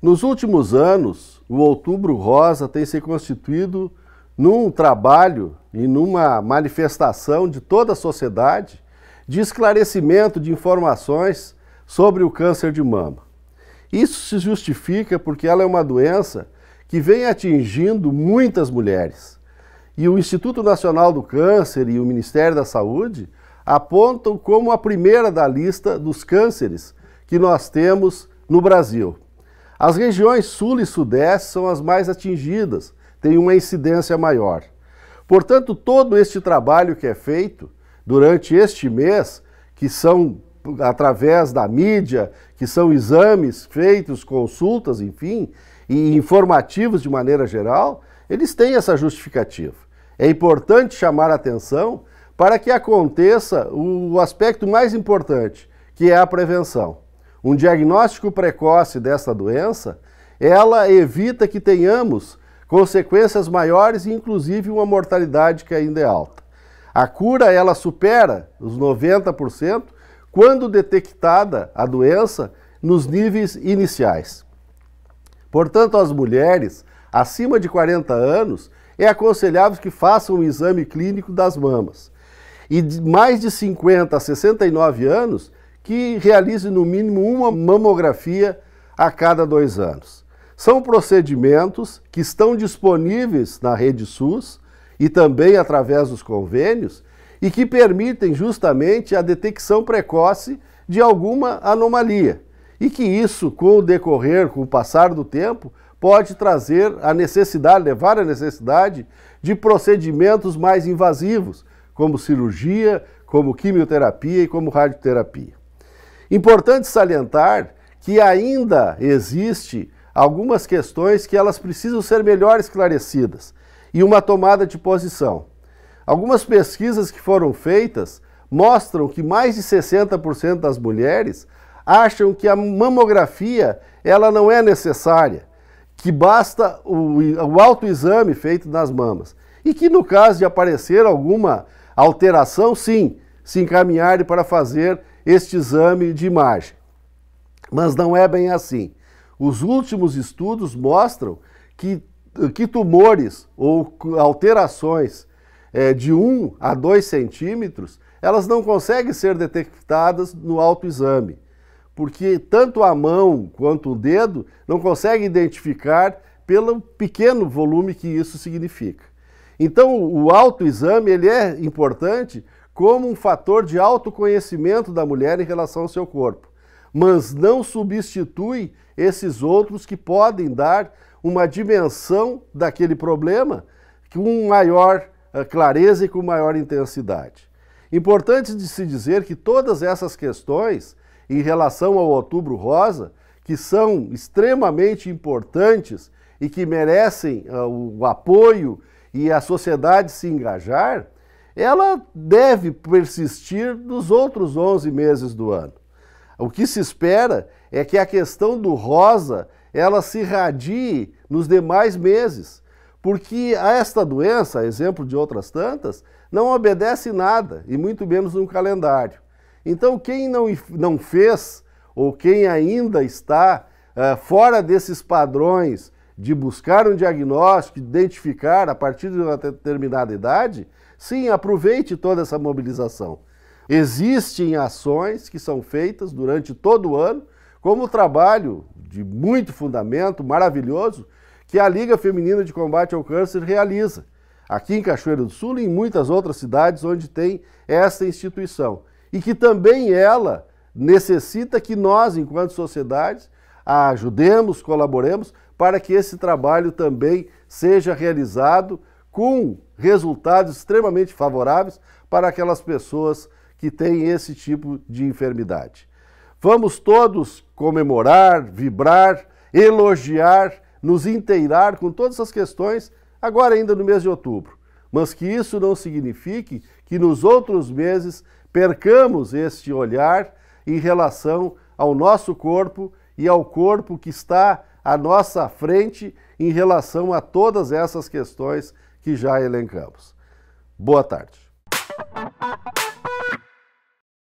Nos últimos anos, o Outubro Rosa tem se constituído num trabalho e numa manifestação de toda a sociedade de esclarecimento de informações sobre o câncer de mama. Isso se justifica porque ela é uma doença que vem atingindo muitas mulheres. E o Instituto Nacional do Câncer e o Ministério da Saúde apontam como a primeira da lista dos cânceres que nós temos no Brasil. As regiões sul e sudeste são as mais atingidas, têm uma incidência maior. Portanto, todo este trabalho que é feito durante este mês, que são através da mídia, que são exames feitos, consultas, enfim, e informativos de maneira geral, eles têm essa justificativa. É importante chamar a atenção para que aconteça o aspecto mais importante, que é a prevenção. Um diagnóstico precoce dessa doença, ela evita que tenhamos consequências maiores e inclusive uma mortalidade que ainda é alta. A cura ela supera os 90% quando detectada a doença nos níveis iniciais. Portanto, as mulheres acima de 40 anos é aconselhável que façam um exame clínico das mamas e de mais de 50 a 69 anos que realize no mínimo uma mamografia a cada dois anos. São procedimentos que estão disponíveis na rede SUS e também através dos convênios e que permitem justamente a detecção precoce de alguma anomalia. E que isso, com o decorrer, com o passar do tempo, pode trazer a necessidade, levar a necessidade de procedimentos mais invasivos, como cirurgia, como quimioterapia e como radioterapia. Importante salientar que ainda existe algumas questões que elas precisam ser melhor esclarecidas e uma tomada de posição. Algumas pesquisas que foram feitas mostram que mais de 60% das mulheres acham que a mamografia ela não é necessária, que basta o, o autoexame feito nas mamas. E que no caso de aparecer alguma alteração, sim, se encaminharem para fazer este exame de imagem. Mas não é bem assim. Os últimos estudos mostram que, que tumores ou alterações é, de 1 a 2 centímetros, elas não conseguem ser detectadas no autoexame, porque tanto a mão quanto o dedo não conseguem identificar pelo pequeno volume que isso significa. Então, o autoexame ele é importante como um fator de autoconhecimento da mulher em relação ao seu corpo, mas não substitui esses outros que podem dar uma dimensão daquele problema com maior eh, clareza e com maior intensidade. Importante de se dizer que todas essas questões em relação ao outubro rosa, que são extremamente importantes e que merecem uh, o apoio e a sociedade se engajar, ela deve persistir nos outros 11 meses do ano. O que se espera é que a questão do rosa ela se radie nos demais meses, porque esta doença, exemplo de outras tantas, não obedece nada, e muito menos um calendário. Então, quem não, não fez, ou quem ainda está uh, fora desses padrões de buscar um diagnóstico, identificar a partir de uma determinada idade, sim, aproveite toda essa mobilização. Existem ações que são feitas durante todo o ano, como o trabalho de muito fundamento, maravilhoso, que a Liga Feminina de Combate ao Câncer realiza, aqui em Cachoeira do Sul e em muitas outras cidades onde tem essa instituição. E que também ela necessita que nós, enquanto sociedades, ajudemos, colaboremos para que esse trabalho também seja realizado com resultados extremamente favoráveis para aquelas pessoas que têm esse tipo de enfermidade. Vamos todos comemorar, vibrar, elogiar, nos inteirar com todas essas questões, agora ainda no mês de outubro. Mas que isso não signifique que nos outros meses percamos este olhar em relação ao nosso corpo e ao corpo que está à nossa frente em relação a todas essas questões que já elencamos. Boa tarde.